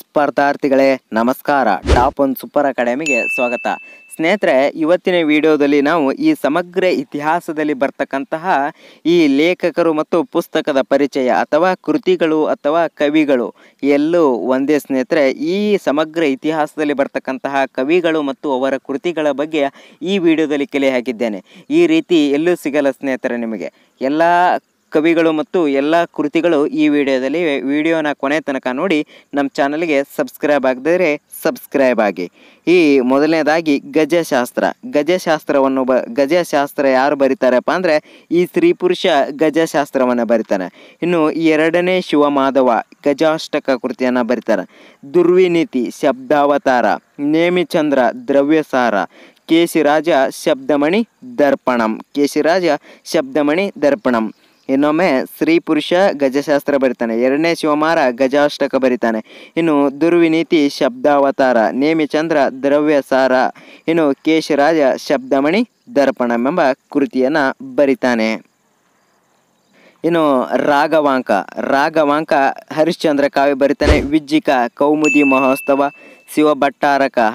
ಸ್ಪರ್ಧಾರ್ಥಿಗಳೇ ನಮಸ್ಕಾರ top one super ಅಕಾಡೆಮಿಗೆ ಸ್ವಾಗತ ಸ್ನೇಹಿತರೆ ಇವತ್ತಿನ ವಿಡಿಯೋದಲ್ಲಿ ನಾವು ಈ ಸಮಗ್ರ ಇತಿಹಾಸದಲ್ಲಿ ಬರ್ತಕ್ಕಂತಹ ಈ ಲೇಖಕರು ಮತ್ತು ಪುಸ್ತಕದ ಪರಿಚಯ ಅಥವಾ ಕೃತಿಗಳು ಅಥವಾ ಕವಿಗಳು ಎಲ್ಲೂ ಒಂದೇ ಸ್ನೇಹಿತರೆ ಈ ಸಮಗ್ರ ಇತಿಹಾಸದಲ್ಲಿ ಬರ್ತಕ್ಕಂತಹ ಕವಿಗಳು ಮತ್ತು ಅವರ ಕೃತಿಗಳ ಬಗ್ಗೆ ಈ ವಿಡಿಯೋದಲ್ಲಿ ಕಲೆ ಹಾಕಿದ್ದೇನೆ ಈ ರೀತಿ ಎಲ್ಲೂ ಸಿಗಲ್ಲ ಸ್ನೇಹಿತರೆ ನಿಮಗೆ ಎಲ್ಲ ಕವಿಗಳು ಮತ್ತು ಎಲ್ಲ ಕೃತಿಗಳು ಈ ವಿಡಿಯೋದಲ್ಲಿ ವಿಡಿಯೋನ ಕೊನೆ ತನಕ ನೋಡಿ ನಮ್ಮ ಚಾನಲ್ಗೆ ಸಬ್ಸ್ಕ್ರೈಬ್ ಆಗದಿದ್ರೆ ಸಬ್ಸ್ಕ್ರೈಬ್ ಆಗಿ ಈ ಮೊದಲನೇದಾಗಿ ಗಜಶಾಸ್ತ್ರ ಗಜಶಾಸ್ತ್ರವನ್ನು ಬ ಗಜಶಾಸ್ತ್ರ ಯಾರು ಬರೀತಾರಪ್ಪ ಅಂದರೆ ಈ ಸ್ತ್ರೀ ಪುರುಷ ಗಜಶಾಸ್ತ್ರವನ್ನು ಬರೀತಾನೆ ಇನ್ನು ಎರಡನೇ ಶಿವಮಾಧವ ಗಜಾಷ್ಟಕ ಕೃತಿಯನ್ನು ಬರೀತಾರೆ ದುರ್ವಿನೀತಿ ಶಬ್ದಾವತಾರ ನೇಮಿಚಂದ್ರ ದ್ರವ್ಯಸಾರ ಕೇಶಿರಾಜ ಶಬ್ದಮಣಿ ದರ್ಪಣಂ ಕೇಶಿರಾಜ ಶಬ್ದಮಣಿ ದರ್ಪಣಂ ಇನ್ನೊಮ್ಮೆ ಸ್ತ್ರೀ ಪುರುಷ ಗಜಶಾಸ್ತ್ರ ಬರಿತಾನೆ ಎರಡನೇ ಶಿವಮಾರ ಗಜಾಷ್ಟಕ ಬರಿತಾನೆ ಇನ್ನು ದುರ್ವಿನೀತಿ ಶಬ್ದಾವತಾರ ನೇಮಿಚಂದ್ರ ದ್ರವ್ಯ ಸಾರ ಇನ್ನು ಕೇಶರಾಜ ಶಬ್ದಮಣಿ ದರ್ಪಣ ಎಂಬ ಕೃತಿಯನ್ನು ಬರಿತಾನೆ ಇನ್ನು ರಾಗವಾಂಕ ರಾಗವಾಂಕ ಹರಿಶ್ಚಂದ್ರ ಕಾವ್ಯ ಬರಿತಾನೆ ವಿಜ್ಜಿಕ ಕೌಮುದಿ ಮಹೋತ್ಸವ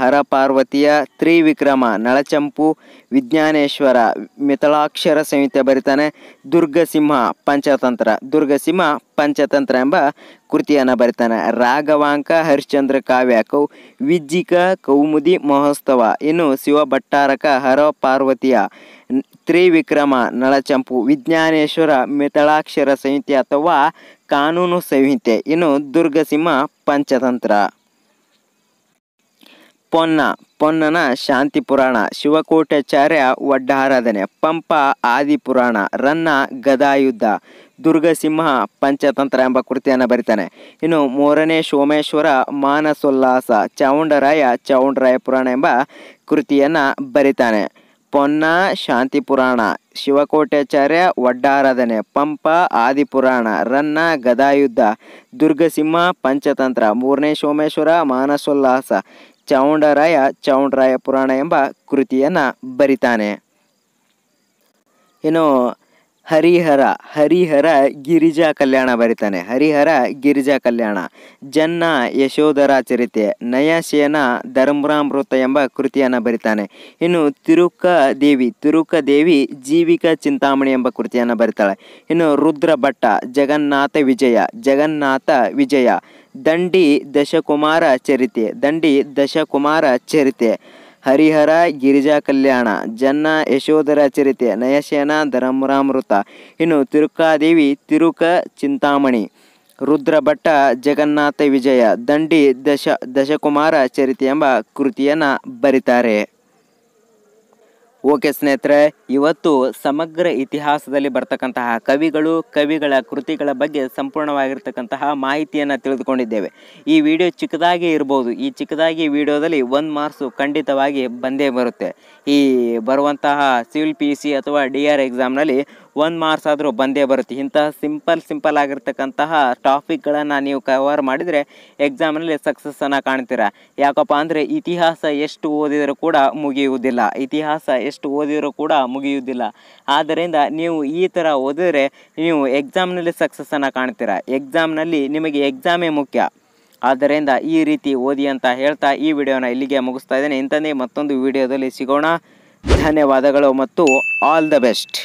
ಹರ ಪಾರ್ವತಿಯ ತ್ರಿವಿಕ್ರಮ ನಳಚಂಪು ವಿಜ್ಞಾನೇಶ್ವರ ಮಿಥಳಾಕ್ಷರ ಸಂಹಿತೆ ಬರಿತಾನೆ ದುರ್ಗಸಿಂಹ ಪಂಚತಂತ್ರ ದುರ್ಗಸಿಂಹ ಪಂಚತಂತ್ರ ಎಂಬ ಕೃತಿಯನ್ನು ಬರಿತಾನೆ ರಾಘವಾಂಕ ಹರಿಶ್ಚಂದ್ರ ಕಾವ್ಯ ಕೌ ವಿಜ್ಜಿಕ ಕೌಮುದಿ ಮಹೋತ್ಸವ ಇನ್ನು ಹರ ಪಾರ್ವತಿಯ ತ್ರಿವಿಕ್ರಮ ನಳಚಂಪು ವಿಜ್ಞಾನೇಶ್ವರ ಮಿಥಳಾಕ್ಷರ ಸಂಹಿತೆ ಅಥವಾ ಕಾನೂನು ಸಂಹಿತೆ ಇನ್ನು ದುರ್ಗಸಿಂಹ ಪಂಚತಂತ್ರ ಪೊನ್ನ ಪೊನ್ನನ ಶಾಂತಿ ಪುರಾಣ ಶಿವಕೋಟಾಚಾರ್ಯ ಒಡ್ಡಾರಾಧನೆ ಪಂಪ ಆದಿಪುರಾಣ ರನ್ನ ಗದಾಯುದ್ಧ ದುರ್ಗಸಿಂಹ ಪಂಚತಂತ್ರ ಎಂಬ ಕೃತಿಯನ್ನು ಬರೀತಾನೆ ಇನ್ನು ಮೂರನೇ ಸೋಮೇಶ್ವರ ಮಾನಸೋಲ್ಲಾಸ ಚೌಂಡರಾಯ ಚೌಂಡರಾಯ ಪುರಾಣ ಎಂಬ ಕೃತಿಯನ್ನು ಬರಿತಾನೆ ಪೊನ್ನ ಶಾಂತಿ ಪುರಾಣ ಶಿವಕೋಟ್ಯಾಚಾರ್ಯ ಒಡ್ಡಾರಾಧನೆ ಪಂಪ ಆದಿ ಪುರಾಣ ರನ್ನ ಗದಾಯುದ್ಧ ದುರ್ಗಸಿಂಹ ಪಂಚತಂತ್ರ ಮೂರನೇ ಸೋಮೇಶ್ವರ ಮಾನಸೋಲ್ಲಾಸ ಚೌಂಡರಾಯ ಚೌಂಡರಾಯ ಪುರಾಣ ಎಂಬ ಕೃತಿಯನ್ನು ಬರಿತಾನೆ ಇನ್ನು ಹರಿಹರ ಹರಿಹರ ಗಿರಿಜಾ ಕಲ್ಯಾಣ ಬರಿತಾನೆ ಹರಿಹರ ಗಿರಿಜಾ ಕಲ್ಯಾಣ ಜನ್ನ ಯಶೋಧರ ಚರಿತೆ ನಯಶೇನ ಧರ್ಮರಾಮೃತ ಎಂಬ ಕೃತಿಯನ್ನು ಬರಿತಾನೆ ಇನ್ನು ತಿರುಕ ದೇವಿ ತಿರುಕ ದೇವಿ ಜೀವಿಕ ಚಿಂತಾಮಣಿ ಎಂಬ ಕೃತಿಯನ್ನು ಬರಿತಾಳೆ ಇನ್ನು ಭಟ್ಟ ಜಗನ್ನಾಥ ವಿಜಯ ಜಗನ್ನಾಥ ವಿಜಯ ದಂಡಿ ದಶಕುಮಾರ ಚರಿತೆ ದಂಡಿ ದಶಕುಮಾರ ಚರಿತೆ ಹರಿಹರ ಗಿರಿಜಾ ಕಲ್ಯಾಣ ಜನ್ನ ಯಶೋಧರ ಚರಿತೆ ನಯಶೇನ ಧರಮರಾಮೃತ ಇನ್ನು ತಿರುಕಾದೇವಿ ತಿರುಕ ಚಿಂತಾಮಣಿ ರುದ್ರಭಟ್ಟ ಜಗನ್ನಾಥ ವಿಜಯ ದಂಡಿ ದಶ ದಶಕುಮಾರ ಚರಿತೆ ಎಂಬ ಕೃತಿಯನ್ನು ಬರೀತಾರೆ ಓಕೆ ಸ್ನೇಹಿತರೆ ಇವತ್ತು ಸಮಗ್ರ ಇತಿಹಾಸದಲ್ಲಿ ಬರ್ತಕ್ಕಂತಹ ಕವಿಗಳು ಕವಿಗಳ ಕೃತಿಗಳ ಬಗ್ಗೆ ಸಂಪೂರ್ಣವಾಗಿರ್ತಕ್ಕಂತಹ ಮಾಹಿತಿಯನ್ನು ತಿಳಿದುಕೊಂಡಿದ್ದೇವೆ ಈ ವಿಡಿಯೋ ಚಿಕ್ಕದಾಗಿ ಇರ್ಬೋದು ಈ ಚಿಕ್ಕದಾಗಿ ವಿಡಿಯೋದಲ್ಲಿ ಒಂದು ಮಾರ್ಕ್ಸು ಖಂಡಿತವಾಗಿ ಬಂದೇ ಬರುತ್ತೆ ಈ ಬರುವಂತಹ ಸಿವಿಲ್ ಪಿ ಸಿ e ಅಥವಾ ಡಿ ಆರ್ e ಎಕ್ಸಾಮ್ನಲ್ಲಿ ಒಂದು ಮಾರ್ಕ್ಸ್ ಆದರೂ ಬಂದೇ ಬರುತ್ತೆ ಇಂತಹ ಸಿಂಪಲ್ ಸಿಂಪಲ್ ಆಗಿರ್ತಕ್ಕಂತಹ ಟಾಪಿಕ್ಗಳನ್ನು ನೀವು ಕವರ್ ಮಾಡಿದರೆ ಎಕ್ಸಾಮ್ನಲ್ಲಿ ಸಕ್ಸಸ್ಸನ್ನು ಕಾಣ್ತೀರಾ ಯಾಕಪ್ಪ ಅಂದರೆ ಇತಿಹಾಸ ಎಷ್ಟು ಓದಿದರೂ ಕೂಡ ಮುಗಿಯುವುದಿಲ್ಲ ಇತಿಹಾಸ ಎಷ್ಟು ಓದಿದರೂ ಕೂಡ ಮುಗಿಯುವುದಿಲ್ಲ ಆದ್ದರಿಂದ ನೀವು ಈ ಥರ ಓದಿದರೆ ನೀವು ಎಕ್ಸಾಮ್ನಲ್ಲಿ ಸಕ್ಸಸ್ಸನ್ನು ಕಾಣ್ತೀರಾ ಎಕ್ಸಾಮ್ನಲ್ಲಿ ನಿಮಗೆ ಎಕ್ಸಾಮೇ ಮುಖ್ಯ ಆದ್ದರಿಂದ ಈ ರೀತಿ ಓದಿ ಅಂತ ಹೇಳ್ತಾ ಈ ವಿಡಿಯೋನ ಇಲ್ಲಿಗೆ ಮುಗಿಸ್ತಾ ಇದ್ದೇನೆ ಇಂಥದ್ದೇ ಮತ್ತೊಂದು ವಿಡಿಯೋದಲ್ಲಿ ಸಿಗೋಣ ಧನ್ಯವಾದಗಳು ಮತ್ತು ಆಲ್ ದ ಬೆಸ್ಟ್